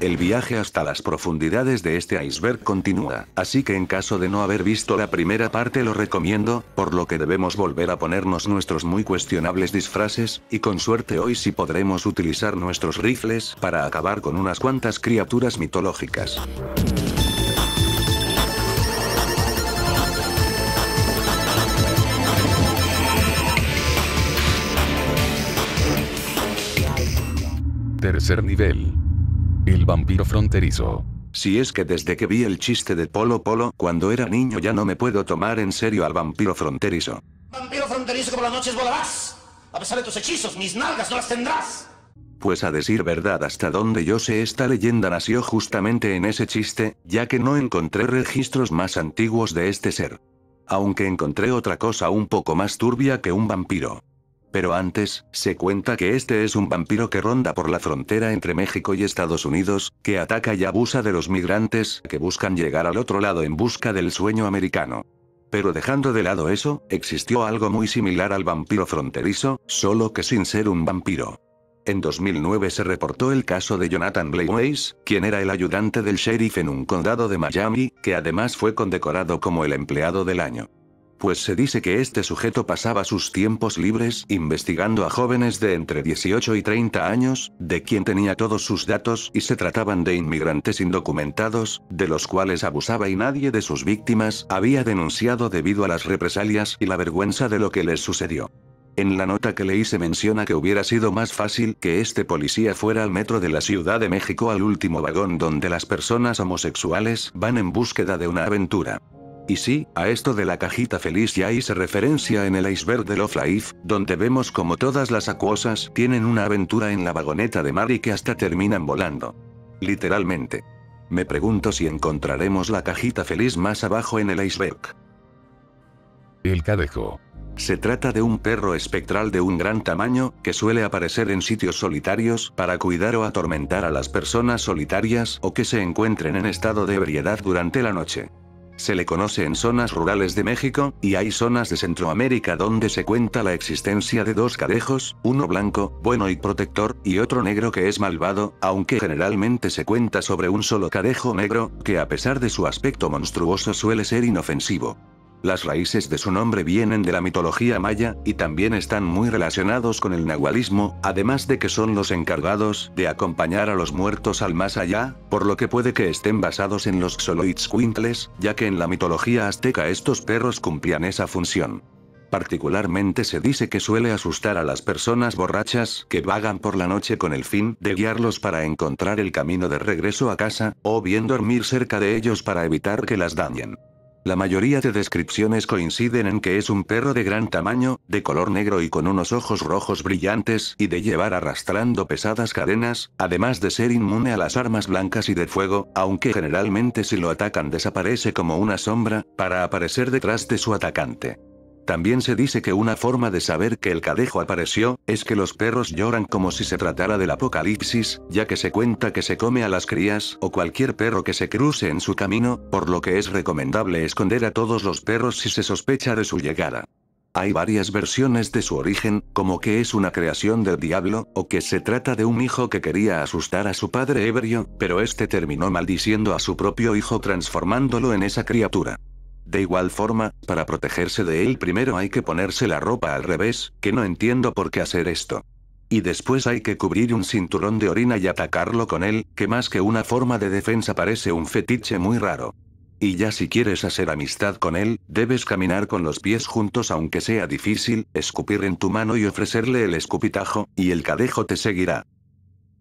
El viaje hasta las profundidades de este iceberg continúa, así que en caso de no haber visto la primera parte lo recomiendo, por lo que debemos volver a ponernos nuestros muy cuestionables disfraces, y con suerte hoy sí podremos utilizar nuestros rifles para acabar con unas cuantas criaturas mitológicas. Tercer nivel. El vampiro fronterizo. Si es que desde que vi el chiste de Polo Polo cuando era niño ya no me puedo tomar en serio al vampiro fronterizo. Vampiro fronterizo que por las noches volarás. A pesar de tus hechizos, mis nalgas no las tendrás. Pues a decir verdad, hasta donde yo sé esta leyenda nació justamente en ese chiste, ya que no encontré registros más antiguos de este ser. Aunque encontré otra cosa un poco más turbia que un vampiro. Pero antes, se cuenta que este es un vampiro que ronda por la frontera entre México y Estados Unidos, que ataca y abusa de los migrantes que buscan llegar al otro lado en busca del sueño americano. Pero dejando de lado eso, existió algo muy similar al vampiro fronterizo, solo que sin ser un vampiro. En 2009 se reportó el caso de Jonathan Blakeways, quien era el ayudante del sheriff en un condado de Miami, que además fue condecorado como el empleado del año pues se dice que este sujeto pasaba sus tiempos libres investigando a jóvenes de entre 18 y 30 años, de quien tenía todos sus datos y se trataban de inmigrantes indocumentados, de los cuales abusaba y nadie de sus víctimas había denunciado debido a las represalias y la vergüenza de lo que les sucedió. En la nota que leí se menciona que hubiera sido más fácil que este policía fuera al metro de la Ciudad de México al último vagón donde las personas homosexuales van en búsqueda de una aventura. Y sí, a esto de la cajita feliz ya hice referencia en el iceberg de Love Life, donde vemos como todas las acuosas tienen una aventura en la vagoneta de mar y que hasta terminan volando. Literalmente. Me pregunto si encontraremos la cajita feliz más abajo en el iceberg. El cadejo. Se trata de un perro espectral de un gran tamaño, que suele aparecer en sitios solitarios para cuidar o atormentar a las personas solitarias o que se encuentren en estado de ebriedad durante la noche. Se le conoce en zonas rurales de México, y hay zonas de Centroamérica donde se cuenta la existencia de dos cadejos, uno blanco, bueno y protector, y otro negro que es malvado, aunque generalmente se cuenta sobre un solo cadejo negro, que a pesar de su aspecto monstruoso suele ser inofensivo. Las raíces de su nombre vienen de la mitología maya, y también están muy relacionados con el nahualismo, además de que son los encargados de acompañar a los muertos al más allá, por lo que puede que estén basados en los Xoloitzcuintles, ya que en la mitología azteca estos perros cumplían esa función. Particularmente se dice que suele asustar a las personas borrachas que vagan por la noche con el fin de guiarlos para encontrar el camino de regreso a casa, o bien dormir cerca de ellos para evitar que las dañen. La mayoría de descripciones coinciden en que es un perro de gran tamaño, de color negro y con unos ojos rojos brillantes y de llevar arrastrando pesadas cadenas, además de ser inmune a las armas blancas y de fuego, aunque generalmente si lo atacan desaparece como una sombra, para aparecer detrás de su atacante. También se dice que una forma de saber que el cadejo apareció, es que los perros lloran como si se tratara del apocalipsis, ya que se cuenta que se come a las crías o cualquier perro que se cruce en su camino, por lo que es recomendable esconder a todos los perros si se sospecha de su llegada. Hay varias versiones de su origen, como que es una creación del diablo, o que se trata de un hijo que quería asustar a su padre ebrio, pero este terminó maldiciendo a su propio hijo transformándolo en esa criatura. De igual forma, para protegerse de él primero hay que ponerse la ropa al revés, que no entiendo por qué hacer esto. Y después hay que cubrir un cinturón de orina y atacarlo con él, que más que una forma de defensa parece un fetiche muy raro. Y ya si quieres hacer amistad con él, debes caminar con los pies juntos aunque sea difícil, escupir en tu mano y ofrecerle el escupitajo, y el cadejo te seguirá.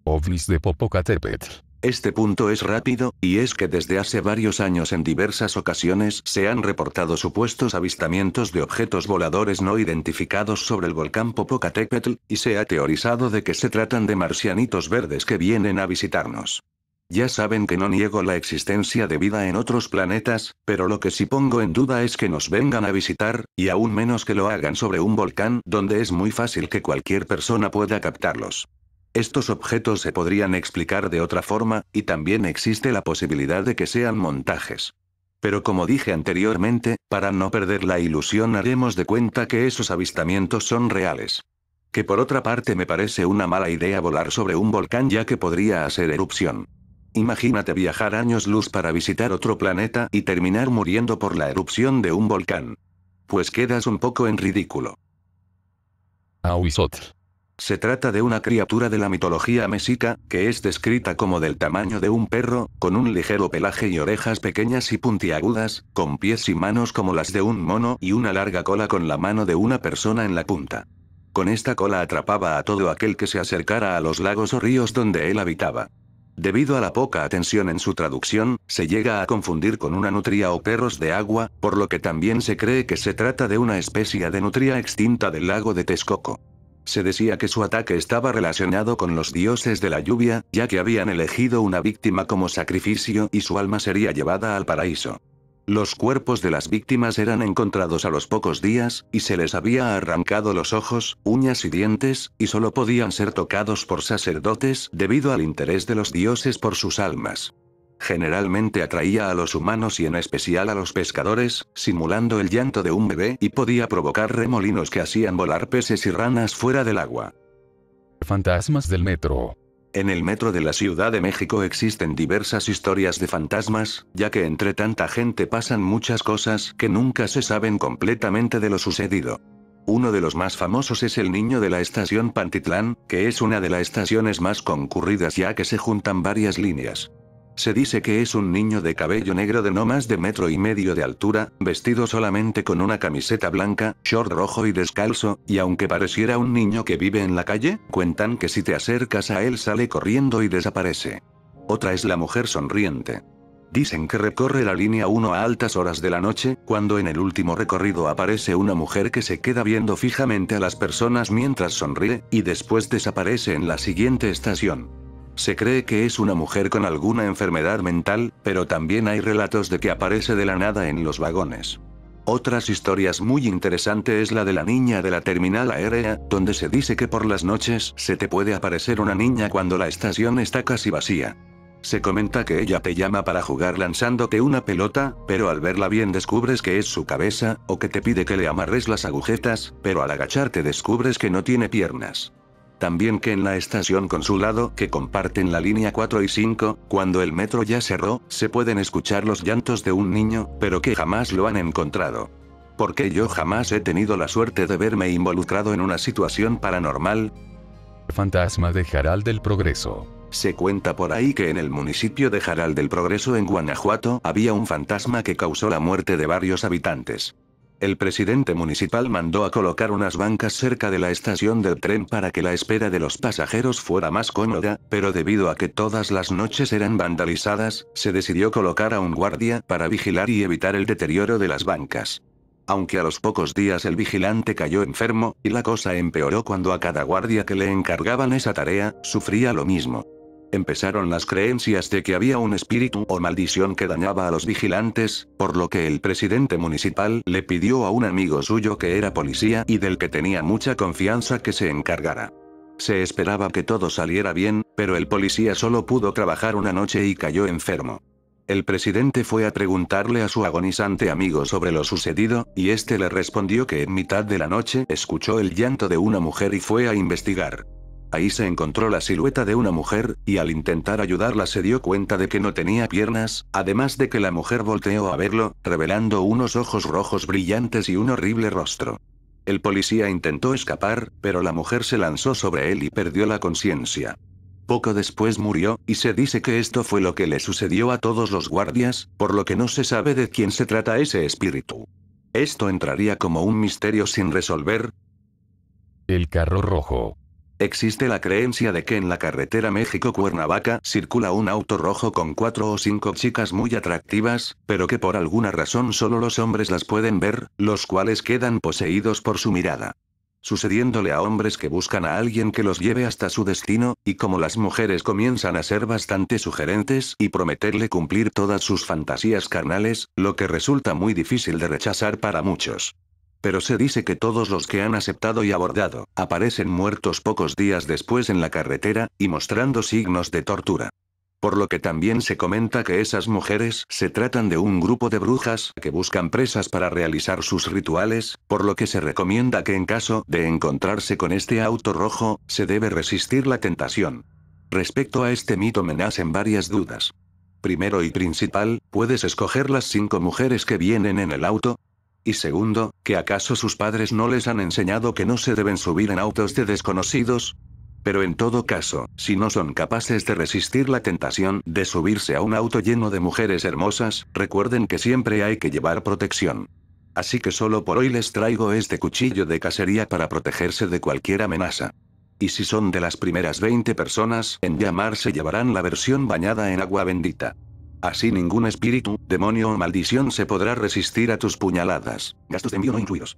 Ovnis de Popocatépetl. Este punto es rápido, y es que desde hace varios años en diversas ocasiones se han reportado supuestos avistamientos de objetos voladores no identificados sobre el volcán Popocatépetl, y se ha teorizado de que se tratan de marcianitos verdes que vienen a visitarnos. Ya saben que no niego la existencia de vida en otros planetas, pero lo que sí pongo en duda es que nos vengan a visitar, y aún menos que lo hagan sobre un volcán donde es muy fácil que cualquier persona pueda captarlos. Estos objetos se podrían explicar de otra forma, y también existe la posibilidad de que sean montajes. Pero como dije anteriormente, para no perder la ilusión haremos de cuenta que esos avistamientos son reales. Que por otra parte me parece una mala idea volar sobre un volcán ya que podría hacer erupción. Imagínate viajar años luz para visitar otro planeta y terminar muriendo por la erupción de un volcán. Pues quedas un poco en ridículo. Auizot. Se trata de una criatura de la mitología mesica, que es descrita como del tamaño de un perro, con un ligero pelaje y orejas pequeñas y puntiagudas, con pies y manos como las de un mono y una larga cola con la mano de una persona en la punta. Con esta cola atrapaba a todo aquel que se acercara a los lagos o ríos donde él habitaba. Debido a la poca atención en su traducción, se llega a confundir con una nutria o perros de agua, por lo que también se cree que se trata de una especie de nutria extinta del lago de Texcoco. Se decía que su ataque estaba relacionado con los dioses de la lluvia, ya que habían elegido una víctima como sacrificio y su alma sería llevada al paraíso. Los cuerpos de las víctimas eran encontrados a los pocos días, y se les había arrancado los ojos, uñas y dientes, y solo podían ser tocados por sacerdotes debido al interés de los dioses por sus almas. Generalmente atraía a los humanos y en especial a los pescadores, simulando el llanto de un bebé y podía provocar remolinos que hacían volar peces y ranas fuera del agua. Fantasmas del metro. En el metro de la Ciudad de México existen diversas historias de fantasmas, ya que entre tanta gente pasan muchas cosas que nunca se saben completamente de lo sucedido. Uno de los más famosos es el niño de la estación Pantitlán, que es una de las estaciones más concurridas ya que se juntan varias líneas. Se dice que es un niño de cabello negro de no más de metro y medio de altura, vestido solamente con una camiseta blanca, short rojo y descalzo, y aunque pareciera un niño que vive en la calle, cuentan que si te acercas a él sale corriendo y desaparece. Otra es la mujer sonriente. Dicen que recorre la línea 1 a altas horas de la noche, cuando en el último recorrido aparece una mujer que se queda viendo fijamente a las personas mientras sonríe, y después desaparece en la siguiente estación. Se cree que es una mujer con alguna enfermedad mental, pero también hay relatos de que aparece de la nada en los vagones. Otras historias muy interesantes es la de la niña de la terminal aérea, donde se dice que por las noches se te puede aparecer una niña cuando la estación está casi vacía. Se comenta que ella te llama para jugar lanzándote una pelota, pero al verla bien descubres que es su cabeza, o que te pide que le amarres las agujetas, pero al agacharte descubres que no tiene piernas también que en la estación consulado que comparten la línea 4 y 5, cuando el metro ya cerró, se pueden escuchar los llantos de un niño, pero que jamás lo han encontrado. Porque yo jamás he tenido la suerte de verme involucrado en una situación paranormal? Fantasma de Jaral del Progreso. Se cuenta por ahí que en el municipio de Jaral del Progreso en Guanajuato había un fantasma que causó la muerte de varios habitantes el presidente municipal mandó a colocar unas bancas cerca de la estación del tren para que la espera de los pasajeros fuera más cómoda, pero debido a que todas las noches eran vandalizadas, se decidió colocar a un guardia para vigilar y evitar el deterioro de las bancas. Aunque a los pocos días el vigilante cayó enfermo, y la cosa empeoró cuando a cada guardia que le encargaban esa tarea, sufría lo mismo. Empezaron las creencias de que había un espíritu o maldición que dañaba a los vigilantes, por lo que el presidente municipal le pidió a un amigo suyo que era policía y del que tenía mucha confianza que se encargara. Se esperaba que todo saliera bien, pero el policía solo pudo trabajar una noche y cayó enfermo. El presidente fue a preguntarle a su agonizante amigo sobre lo sucedido, y este le respondió que en mitad de la noche escuchó el llanto de una mujer y fue a investigar. Ahí se encontró la silueta de una mujer, y al intentar ayudarla se dio cuenta de que no tenía piernas, además de que la mujer volteó a verlo, revelando unos ojos rojos brillantes y un horrible rostro. El policía intentó escapar, pero la mujer se lanzó sobre él y perdió la conciencia. Poco después murió, y se dice que esto fue lo que le sucedió a todos los guardias, por lo que no se sabe de quién se trata ese espíritu. Esto entraría como un misterio sin resolver. El carro rojo. Existe la creencia de que en la carretera México-Cuernavaca circula un auto rojo con cuatro o cinco chicas muy atractivas, pero que por alguna razón solo los hombres las pueden ver, los cuales quedan poseídos por su mirada. Sucediéndole a hombres que buscan a alguien que los lleve hasta su destino, y como las mujeres comienzan a ser bastante sugerentes y prometerle cumplir todas sus fantasías carnales, lo que resulta muy difícil de rechazar para muchos. Pero se dice que todos los que han aceptado y abordado, aparecen muertos pocos días después en la carretera, y mostrando signos de tortura. Por lo que también se comenta que esas mujeres se tratan de un grupo de brujas que buscan presas para realizar sus rituales, por lo que se recomienda que en caso de encontrarse con este auto rojo, se debe resistir la tentación. Respecto a este mito me nacen varias dudas. Primero y principal, ¿puedes escoger las cinco mujeres que vienen en el auto? Y segundo, ¿que acaso sus padres no les han enseñado que no se deben subir en autos de desconocidos? Pero en todo caso, si no son capaces de resistir la tentación de subirse a un auto lleno de mujeres hermosas, recuerden que siempre hay que llevar protección. Así que solo por hoy les traigo este cuchillo de cacería para protegerse de cualquier amenaza. Y si son de las primeras 20 personas en llamarse llevarán la versión bañada en agua bendita. Así ningún espíritu, demonio o maldición se podrá resistir a tus puñaladas. Gastos de envío no incluidos.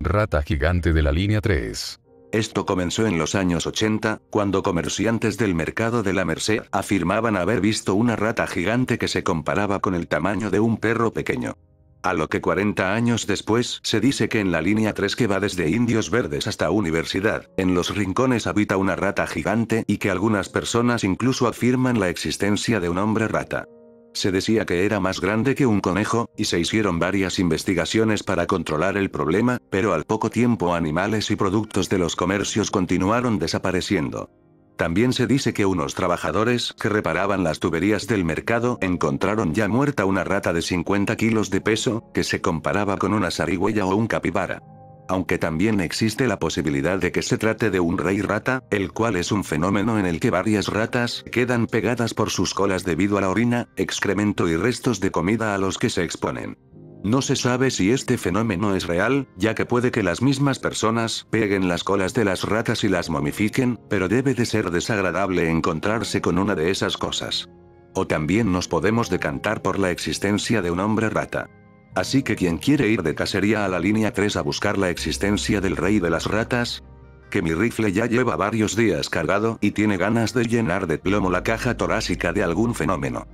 Rata gigante de la línea 3. Esto comenzó en los años 80, cuando comerciantes del mercado de la Merced afirmaban haber visto una rata gigante que se comparaba con el tamaño de un perro pequeño. A lo que 40 años después se dice que en la línea 3 que va desde Indios Verdes hasta Universidad, en los rincones habita una rata gigante y que algunas personas incluso afirman la existencia de un hombre rata. Se decía que era más grande que un conejo, y se hicieron varias investigaciones para controlar el problema, pero al poco tiempo animales y productos de los comercios continuaron desapareciendo. También se dice que unos trabajadores que reparaban las tuberías del mercado encontraron ya muerta una rata de 50 kilos de peso, que se comparaba con una zarigüeya o un capibara. Aunque también existe la posibilidad de que se trate de un rey rata, el cual es un fenómeno en el que varias ratas quedan pegadas por sus colas debido a la orina, excremento y restos de comida a los que se exponen. No se sabe si este fenómeno es real, ya que puede que las mismas personas peguen las colas de las ratas y las momifiquen, pero debe de ser desagradable encontrarse con una de esas cosas. O también nos podemos decantar por la existencia de un hombre rata. Así que quien quiere ir de cacería a la línea 3 a buscar la existencia del rey de las ratas, que mi rifle ya lleva varios días cargado y tiene ganas de llenar de plomo la caja torácica de algún fenómeno.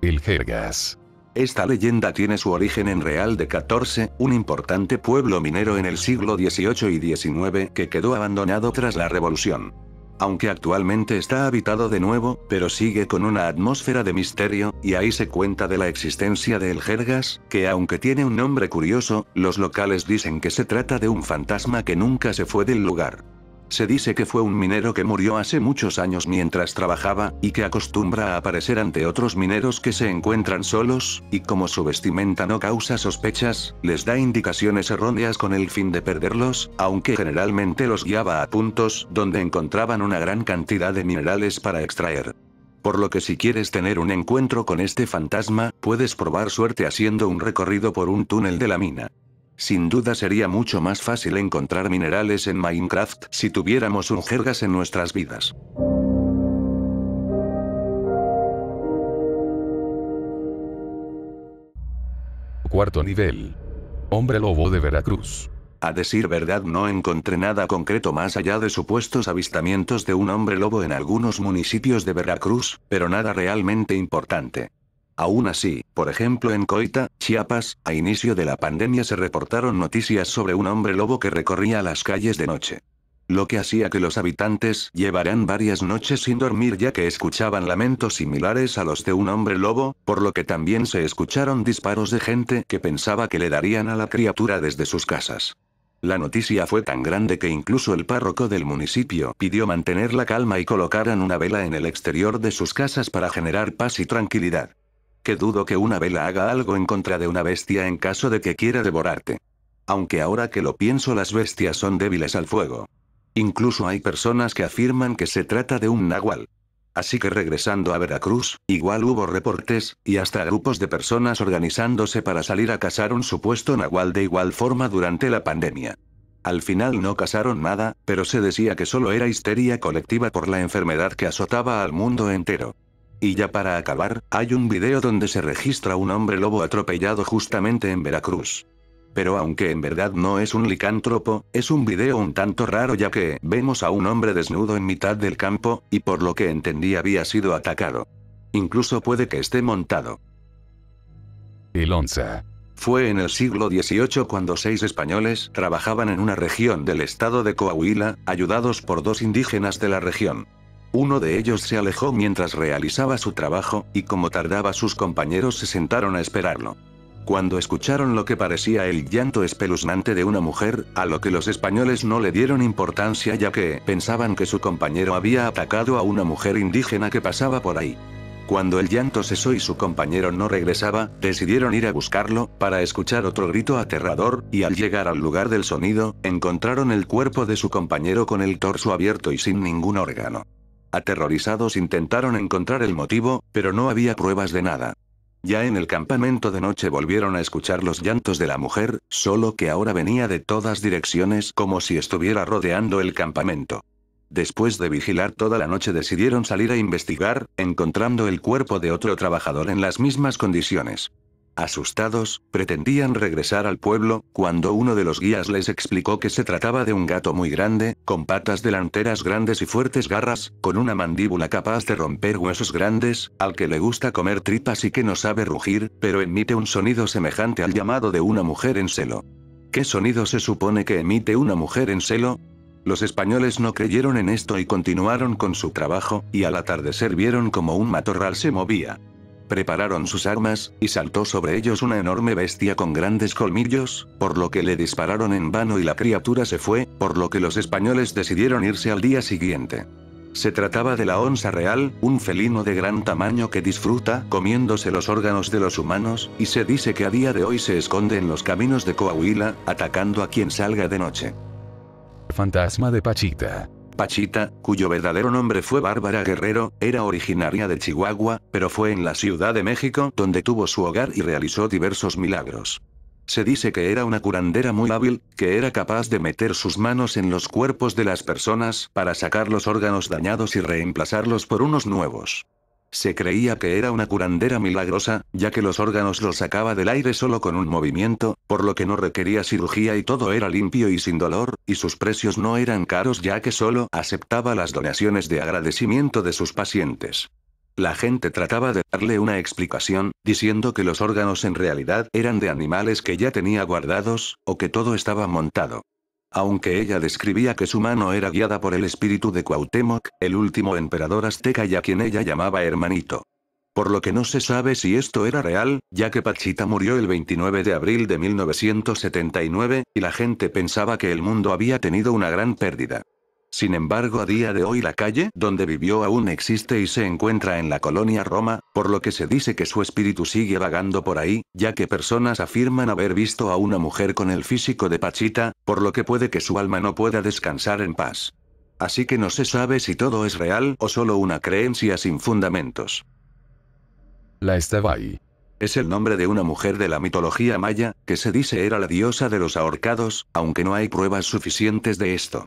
El Esta leyenda tiene su origen en Real de 14, un importante pueblo minero en el siglo XVIII y XIX que quedó abandonado tras la revolución aunque actualmente está habitado de nuevo, pero sigue con una atmósfera de misterio, y ahí se cuenta de la existencia de El Jergas, que aunque tiene un nombre curioso, los locales dicen que se trata de un fantasma que nunca se fue del lugar. Se dice que fue un minero que murió hace muchos años mientras trabajaba, y que acostumbra a aparecer ante otros mineros que se encuentran solos, y como su vestimenta no causa sospechas, les da indicaciones erróneas con el fin de perderlos, aunque generalmente los guiaba a puntos donde encontraban una gran cantidad de minerales para extraer. Por lo que si quieres tener un encuentro con este fantasma, puedes probar suerte haciendo un recorrido por un túnel de la mina. Sin duda sería mucho más fácil encontrar minerales en Minecraft si tuviéramos un jergas en nuestras vidas. Cuarto nivel. Hombre Lobo de Veracruz. A decir verdad no encontré nada concreto más allá de supuestos avistamientos de un hombre lobo en algunos municipios de Veracruz, pero nada realmente importante. Aún así, por ejemplo en Coita, Chiapas, a inicio de la pandemia se reportaron noticias sobre un hombre lobo que recorría las calles de noche. Lo que hacía que los habitantes llevaran varias noches sin dormir ya que escuchaban lamentos similares a los de un hombre lobo, por lo que también se escucharon disparos de gente que pensaba que le darían a la criatura desde sus casas. La noticia fue tan grande que incluso el párroco del municipio pidió mantener la calma y colocaran una vela en el exterior de sus casas para generar paz y tranquilidad que dudo que una vela haga algo en contra de una bestia en caso de que quiera devorarte. Aunque ahora que lo pienso las bestias son débiles al fuego. Incluso hay personas que afirman que se trata de un nahual. Así que regresando a Veracruz, igual hubo reportes, y hasta grupos de personas organizándose para salir a cazar un supuesto nahual de igual forma durante la pandemia. Al final no cazaron nada, pero se decía que solo era histeria colectiva por la enfermedad que azotaba al mundo entero. Y ya para acabar, hay un video donde se registra un hombre lobo atropellado justamente en Veracruz. Pero aunque en verdad no es un licántropo, es un video un tanto raro ya que vemos a un hombre desnudo en mitad del campo, y por lo que entendí había sido atacado. Incluso puede que esté montado. El onza. Fue en el siglo XVIII cuando seis españoles trabajaban en una región del estado de Coahuila, ayudados por dos indígenas de la región. Uno de ellos se alejó mientras realizaba su trabajo, y como tardaba sus compañeros se sentaron a esperarlo. Cuando escucharon lo que parecía el llanto espeluznante de una mujer, a lo que los españoles no le dieron importancia ya que pensaban que su compañero había atacado a una mujer indígena que pasaba por ahí. Cuando el llanto cesó y su compañero no regresaba, decidieron ir a buscarlo, para escuchar otro grito aterrador, y al llegar al lugar del sonido, encontraron el cuerpo de su compañero con el torso abierto y sin ningún órgano. Aterrorizados intentaron encontrar el motivo, pero no había pruebas de nada. Ya en el campamento de noche volvieron a escuchar los llantos de la mujer, solo que ahora venía de todas direcciones como si estuviera rodeando el campamento. Después de vigilar toda la noche decidieron salir a investigar, encontrando el cuerpo de otro trabajador en las mismas condiciones. Asustados, pretendían regresar al pueblo, cuando uno de los guías les explicó que se trataba de un gato muy grande, con patas delanteras grandes y fuertes garras, con una mandíbula capaz de romper huesos grandes, al que le gusta comer tripas y que no sabe rugir, pero emite un sonido semejante al llamado de una mujer en celo. ¿Qué sonido se supone que emite una mujer en celo? Los españoles no creyeron en esto y continuaron con su trabajo, y al atardecer vieron como un matorral se movía. Prepararon sus armas, y saltó sobre ellos una enorme bestia con grandes colmillos, por lo que le dispararon en vano y la criatura se fue, por lo que los españoles decidieron irse al día siguiente. Se trataba de la onza real, un felino de gran tamaño que disfruta comiéndose los órganos de los humanos, y se dice que a día de hoy se esconde en los caminos de Coahuila, atacando a quien salga de noche. Fantasma de Pachita. Pachita, cuyo verdadero nombre fue Bárbara Guerrero, era originaria de Chihuahua, pero fue en la Ciudad de México donde tuvo su hogar y realizó diversos milagros. Se dice que era una curandera muy hábil, que era capaz de meter sus manos en los cuerpos de las personas para sacar los órganos dañados y reemplazarlos por unos nuevos. Se creía que era una curandera milagrosa, ya que los órganos los sacaba del aire solo con un movimiento, por lo que no requería cirugía y todo era limpio y sin dolor, y sus precios no eran caros ya que solo aceptaba las donaciones de agradecimiento de sus pacientes. La gente trataba de darle una explicación, diciendo que los órganos en realidad eran de animales que ya tenía guardados, o que todo estaba montado. Aunque ella describía que su mano era guiada por el espíritu de Cuauhtémoc, el último emperador azteca y a quien ella llamaba hermanito. Por lo que no se sabe si esto era real, ya que Pachita murió el 29 de abril de 1979, y la gente pensaba que el mundo había tenido una gran pérdida. Sin embargo, a día de hoy la calle donde vivió aún existe y se encuentra en la colonia Roma, por lo que se dice que su espíritu sigue vagando por ahí, ya que personas afirman haber visto a una mujer con el físico de Pachita, por lo que puede que su alma no pueda descansar en paz. Así que no se sabe si todo es real o solo una creencia sin fundamentos. La estaba Es el nombre de una mujer de la mitología maya, que se dice era la diosa de los ahorcados, aunque no hay pruebas suficientes de esto.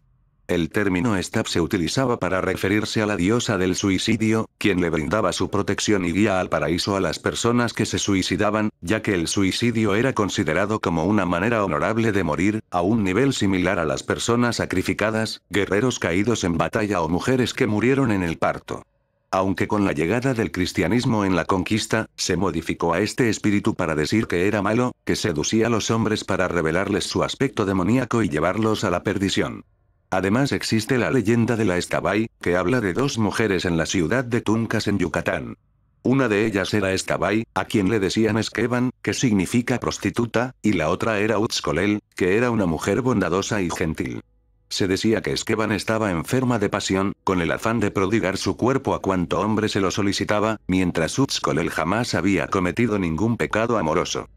El término Stab se utilizaba para referirse a la diosa del suicidio, quien le brindaba su protección y guía al paraíso a las personas que se suicidaban, ya que el suicidio era considerado como una manera honorable de morir, a un nivel similar a las personas sacrificadas, guerreros caídos en batalla o mujeres que murieron en el parto. Aunque con la llegada del cristianismo en la conquista, se modificó a este espíritu para decir que era malo, que seducía a los hombres para revelarles su aspecto demoníaco y llevarlos a la perdición. Además existe la leyenda de la Estabai, que habla de dos mujeres en la ciudad de Tuncas en Yucatán. Una de ellas era Estabay, a quien le decían Esqueban, que significa prostituta, y la otra era Utzcolel, que era una mujer bondadosa y gentil. Se decía que Esqueban estaba enferma de pasión, con el afán de prodigar su cuerpo a cuanto hombre se lo solicitaba, mientras Utzcolel jamás había cometido ningún pecado amoroso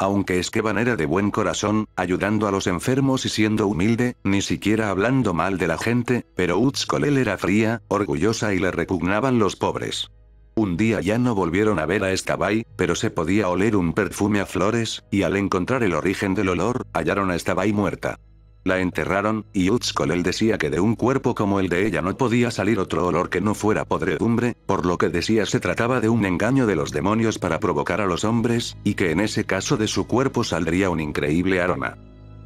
aunque Esteban era de buen corazón, ayudando a los enfermos y siendo humilde, ni siquiera hablando mal de la gente, pero Utskolel era fría, orgullosa y le repugnaban los pobres. Un día ya no volvieron a ver a Estabay, pero se podía oler un perfume a flores, y al encontrar el origen del olor, hallaron a Estabay muerta. La enterraron, y él decía que de un cuerpo como el de ella no podía salir otro olor que no fuera podredumbre, por lo que decía se trataba de un engaño de los demonios para provocar a los hombres, y que en ese caso de su cuerpo saldría un increíble aroma.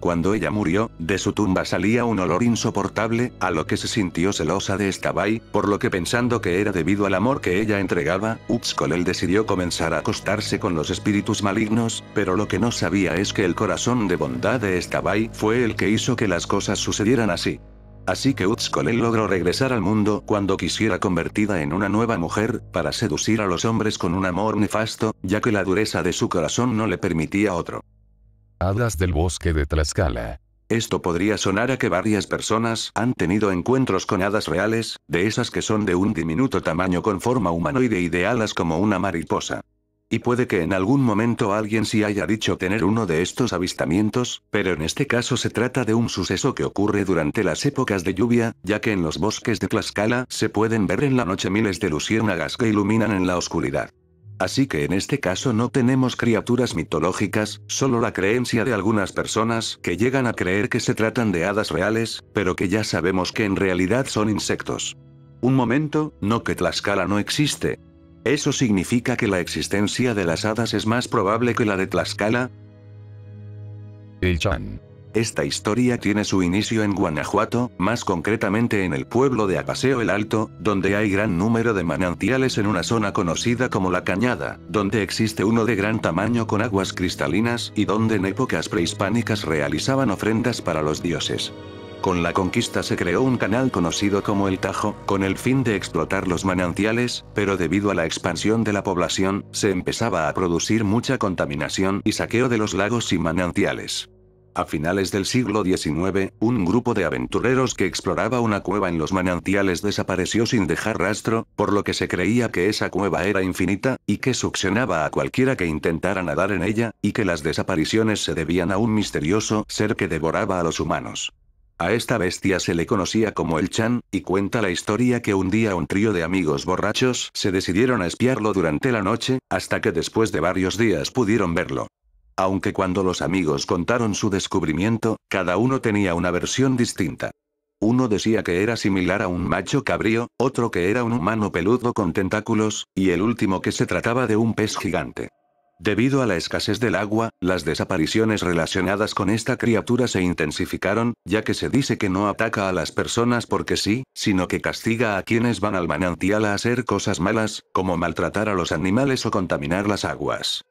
Cuando ella murió, de su tumba salía un olor insoportable, a lo que se sintió celosa de Estabai, por lo que pensando que era debido al amor que ella entregaba, Utskolel decidió comenzar a acostarse con los espíritus malignos, pero lo que no sabía es que el corazón de bondad de Estabai fue el que hizo que las cosas sucedieran así. Así que Utskolel logró regresar al mundo cuando quisiera convertida en una nueva mujer, para seducir a los hombres con un amor nefasto, ya que la dureza de su corazón no le permitía otro hadas del bosque de Tlaxcala. Esto podría sonar a que varias personas han tenido encuentros con hadas reales, de esas que son de un diminuto tamaño con forma humanoide y de alas como una mariposa. Y puede que en algún momento alguien sí haya dicho tener uno de estos avistamientos, pero en este caso se trata de un suceso que ocurre durante las épocas de lluvia, ya que en los bosques de Tlaxcala se pueden ver en la noche miles de luciérnagas que iluminan en la oscuridad. Así que en este caso no tenemos criaturas mitológicas, solo la creencia de algunas personas que llegan a creer que se tratan de hadas reales, pero que ya sabemos que en realidad son insectos. Un momento, no que Tlaxcala no existe. ¿Eso significa que la existencia de las hadas es más probable que la de Tlaxcala? El Chan. Esta historia tiene su inicio en Guanajuato, más concretamente en el pueblo de Apaseo el Alto, donde hay gran número de manantiales en una zona conocida como La Cañada, donde existe uno de gran tamaño con aguas cristalinas y donde en épocas prehispánicas realizaban ofrendas para los dioses. Con la conquista se creó un canal conocido como el Tajo, con el fin de explotar los manantiales, pero debido a la expansión de la población, se empezaba a producir mucha contaminación y saqueo de los lagos y manantiales. A finales del siglo XIX, un grupo de aventureros que exploraba una cueva en los manantiales desapareció sin dejar rastro, por lo que se creía que esa cueva era infinita, y que succionaba a cualquiera que intentara nadar en ella, y que las desapariciones se debían a un misterioso ser que devoraba a los humanos. A esta bestia se le conocía como el Chan, y cuenta la historia que un día un trío de amigos borrachos se decidieron a espiarlo durante la noche, hasta que después de varios días pudieron verlo. Aunque cuando los amigos contaron su descubrimiento, cada uno tenía una versión distinta. Uno decía que era similar a un macho cabrío, otro que era un humano peludo con tentáculos, y el último que se trataba de un pez gigante. Debido a la escasez del agua, las desapariciones relacionadas con esta criatura se intensificaron, ya que se dice que no ataca a las personas porque sí, sino que castiga a quienes van al manantial a hacer cosas malas, como maltratar a los animales o contaminar las aguas.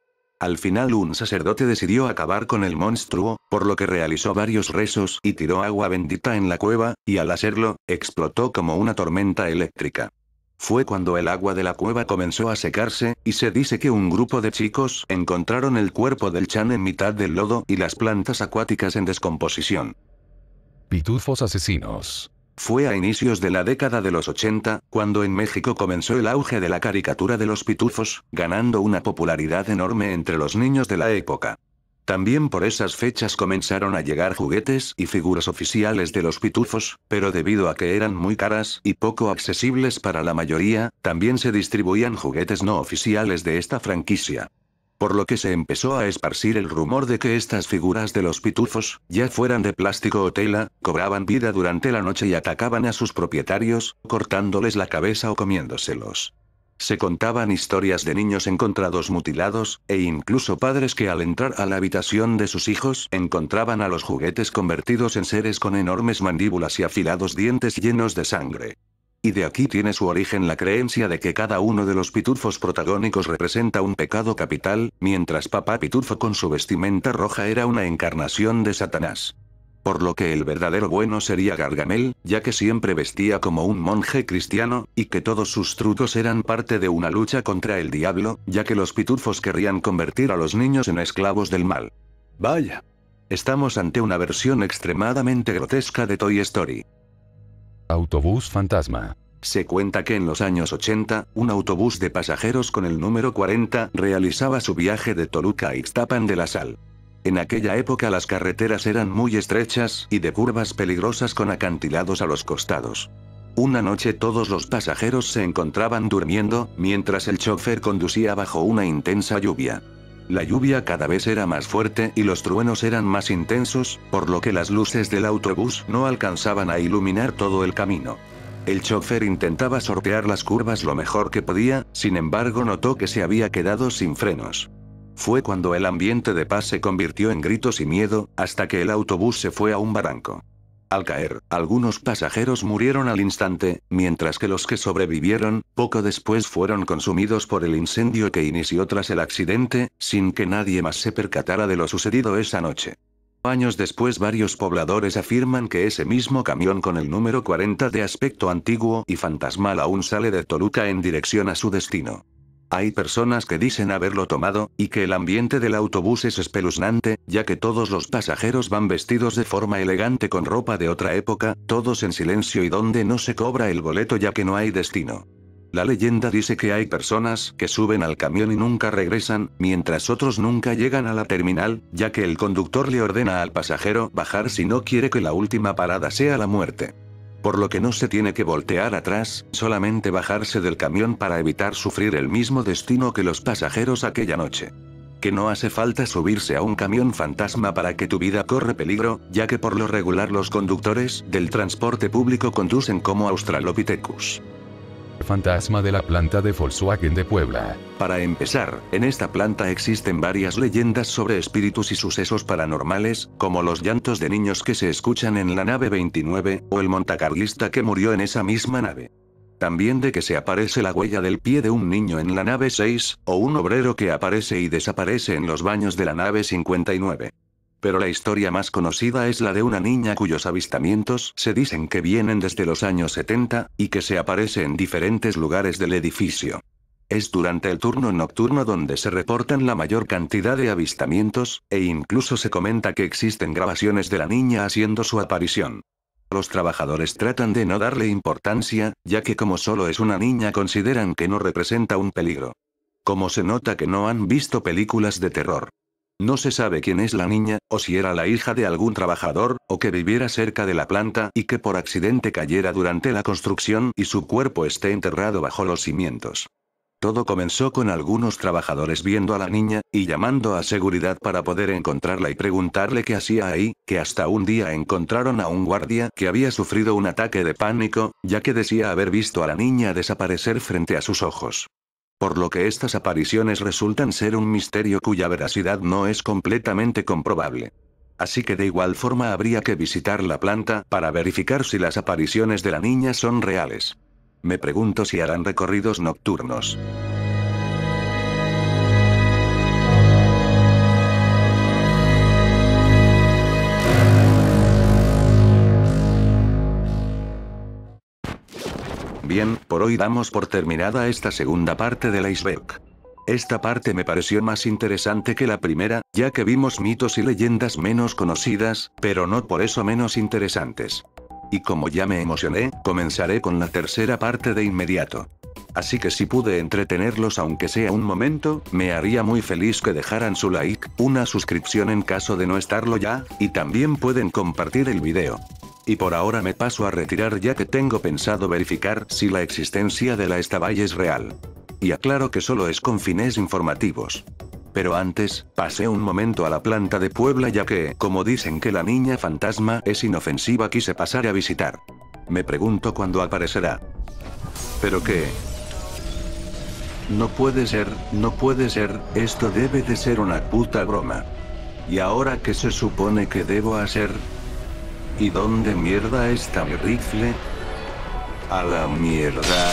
Al final un sacerdote decidió acabar con el monstruo, por lo que realizó varios rezos y tiró agua bendita en la cueva, y al hacerlo, explotó como una tormenta eléctrica. Fue cuando el agua de la cueva comenzó a secarse, y se dice que un grupo de chicos encontraron el cuerpo del Chan en mitad del lodo y las plantas acuáticas en descomposición. Pitufos asesinos. Fue a inicios de la década de los 80, cuando en México comenzó el auge de la caricatura de los pitufos, ganando una popularidad enorme entre los niños de la época. También por esas fechas comenzaron a llegar juguetes y figuras oficiales de los pitufos, pero debido a que eran muy caras y poco accesibles para la mayoría, también se distribuían juguetes no oficiales de esta franquicia por lo que se empezó a esparcir el rumor de que estas figuras de los pitufos, ya fueran de plástico o tela, cobraban vida durante la noche y atacaban a sus propietarios, cortándoles la cabeza o comiéndoselos. Se contaban historias de niños encontrados mutilados, e incluso padres que al entrar a la habitación de sus hijos encontraban a los juguetes convertidos en seres con enormes mandíbulas y afilados dientes llenos de sangre. Y de aquí tiene su origen la creencia de que cada uno de los pitufos protagónicos representa un pecado capital, mientras Papá Pitufo con su vestimenta roja era una encarnación de Satanás. Por lo que el verdadero bueno sería Gargamel, ya que siempre vestía como un monje cristiano, y que todos sus trucos eran parte de una lucha contra el diablo, ya que los pitufos querrían convertir a los niños en esclavos del mal. Vaya. Estamos ante una versión extremadamente grotesca de Toy Story. Autobús fantasma. Se cuenta que en los años 80, un autobús de pasajeros con el número 40 realizaba su viaje de Toluca a Ixtapan de la Sal. En aquella época las carreteras eran muy estrechas y de curvas peligrosas con acantilados a los costados. Una noche todos los pasajeros se encontraban durmiendo, mientras el chofer conducía bajo una intensa lluvia. La lluvia cada vez era más fuerte y los truenos eran más intensos, por lo que las luces del autobús no alcanzaban a iluminar todo el camino. El chofer intentaba sortear las curvas lo mejor que podía, sin embargo notó que se había quedado sin frenos. Fue cuando el ambiente de paz se convirtió en gritos y miedo, hasta que el autobús se fue a un barranco. Al caer, algunos pasajeros murieron al instante, mientras que los que sobrevivieron, poco después fueron consumidos por el incendio que inició tras el accidente, sin que nadie más se percatara de lo sucedido esa noche. Años después varios pobladores afirman que ese mismo camión con el número 40 de aspecto antiguo y fantasmal aún sale de Toluca en dirección a su destino. Hay personas que dicen haberlo tomado, y que el ambiente del autobús es espeluznante, ya que todos los pasajeros van vestidos de forma elegante con ropa de otra época, todos en silencio y donde no se cobra el boleto ya que no hay destino. La leyenda dice que hay personas que suben al camión y nunca regresan, mientras otros nunca llegan a la terminal, ya que el conductor le ordena al pasajero bajar si no quiere que la última parada sea la muerte por lo que no se tiene que voltear atrás, solamente bajarse del camión para evitar sufrir el mismo destino que los pasajeros aquella noche. Que no hace falta subirse a un camión fantasma para que tu vida corre peligro, ya que por lo regular los conductores del transporte público conducen como Australopithecus. Fantasma de la planta de Volkswagen de Puebla. Para empezar, en esta planta existen varias leyendas sobre espíritus y sucesos paranormales, como los llantos de niños que se escuchan en la nave 29, o el montacarlista que murió en esa misma nave. También de que se aparece la huella del pie de un niño en la nave 6, o un obrero que aparece y desaparece en los baños de la nave 59. Pero la historia más conocida es la de una niña cuyos avistamientos se dicen que vienen desde los años 70, y que se aparece en diferentes lugares del edificio. Es durante el turno nocturno donde se reportan la mayor cantidad de avistamientos, e incluso se comenta que existen grabaciones de la niña haciendo su aparición. Los trabajadores tratan de no darle importancia, ya que como solo es una niña consideran que no representa un peligro. Como se nota que no han visto películas de terror. No se sabe quién es la niña, o si era la hija de algún trabajador, o que viviera cerca de la planta y que por accidente cayera durante la construcción y su cuerpo esté enterrado bajo los cimientos. Todo comenzó con algunos trabajadores viendo a la niña, y llamando a seguridad para poder encontrarla y preguntarle qué hacía ahí, que hasta un día encontraron a un guardia que había sufrido un ataque de pánico, ya que decía haber visto a la niña desaparecer frente a sus ojos por lo que estas apariciones resultan ser un misterio cuya veracidad no es completamente comprobable. Así que de igual forma habría que visitar la planta para verificar si las apariciones de la niña son reales. Me pregunto si harán recorridos nocturnos. Bien, por hoy damos por terminada esta segunda parte del iceberg. Esta parte me pareció más interesante que la primera, ya que vimos mitos y leyendas menos conocidas, pero no por eso menos interesantes. Y como ya me emocioné, comenzaré con la tercera parte de inmediato. Así que si pude entretenerlos aunque sea un momento, me haría muy feliz que dejaran su like, una suscripción en caso de no estarlo ya, y también pueden compartir el video. Y por ahora me paso a retirar ya que tengo pensado verificar si la existencia de la estaballa es real. Y aclaro que solo es con fines informativos. Pero antes, pasé un momento a la planta de Puebla ya que, como dicen que la niña fantasma es inofensiva quise pasar a visitar. Me pregunto cuándo aparecerá. ¿Pero qué? No puede ser, no puede ser, esto debe de ser una puta broma. ¿Y ahora qué se supone que debo hacer? ¿Y dónde mierda está mi rifle? A la mierda.